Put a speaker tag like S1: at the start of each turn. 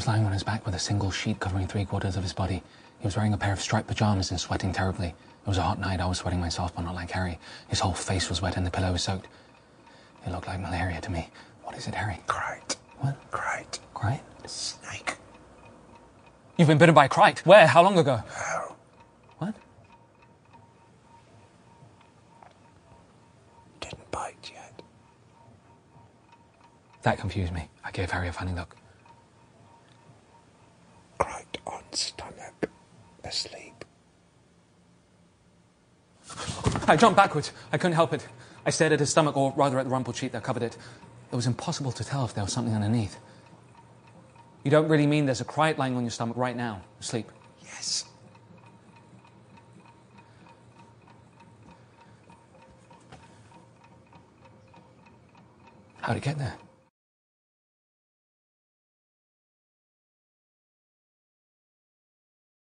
S1: was lying on his back with a single sheet covering three quarters of his body. He was wearing a pair of striped pajamas and sweating terribly. It was a hot night. I was sweating myself, but not like Harry. His whole face was wet and the pillow was soaked. It looked like malaria to me. What is it, Harry? Crite. What? Crite. Crite? Snake.
S2: You've been bitten by a crite? Where? How long ago? How? What?
S1: Didn't bite yet. That confused me. I gave Harry a funny look. asleep.
S3: I jumped backwards. I couldn't help it. I stared at his stomach, or rather at the rumpled sheet that covered it. It
S4: was impossible to tell if there was something underneath. You don't really mean there's a quiet lying on your stomach right now, asleep? Yes.
S5: How'd it get there?